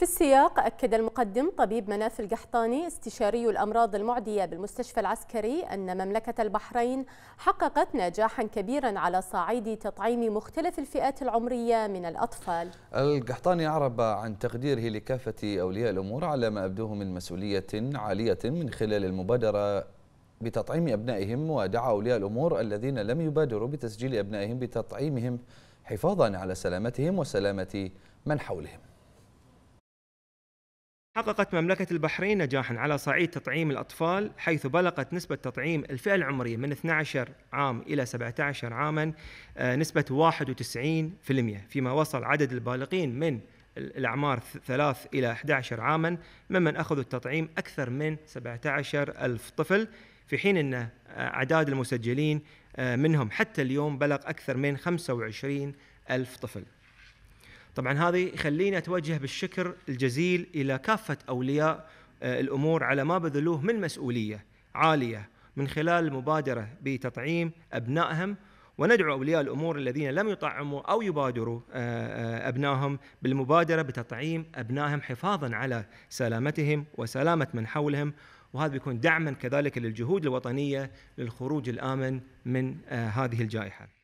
في السياق أكد المقدم طبيب مناف القحطاني استشاري الأمراض المعدية بالمستشفى العسكري أن مملكة البحرين حققت نجاحا كبيرا على صعيد تطعيم مختلف الفئات العمرية من الأطفال القحطاني أعرب عن تقديره لكافة أولياء الأمور على ما أبدوه من مسؤولية عالية من خلال المبادرة بتطعيم أبنائهم ودعا أولياء الأمور الذين لم يبادروا بتسجيل أبنائهم بتطعيمهم حفاظا على سلامتهم وسلامة من حولهم حققت مملكة البحرين نجاحا على صعيد تطعيم الأطفال حيث بلغت نسبة تطعيم الفئة العمرية من 12 عام إلى 17 عاما آه، نسبة 91% فيما وصل عدد البالغين من الأعمار 3 إلى 11 عاما ممن أخذوا التطعيم أكثر من 17 ألف طفل في حين أن آه، أعداد المسجلين آه، منهم حتى اليوم بلغ أكثر من 25 ألف طفل طبعا هذا يخليني اتوجه بالشكر الجزيل الى كافه اولياء آه، الامور على ما بذلوه من مسؤوليه عاليه من خلال المبادره بتطعيم ابنائهم وندعو اولياء الامور الذين لم يطعموا او يبادروا آه، آه، ابنائهم بالمبادره بتطعيم ابنائهم حفاظا على سلامتهم وسلامه من حولهم وهذا بيكون دعما كذلك للجهود الوطنيه للخروج الامن من هذه الجائحه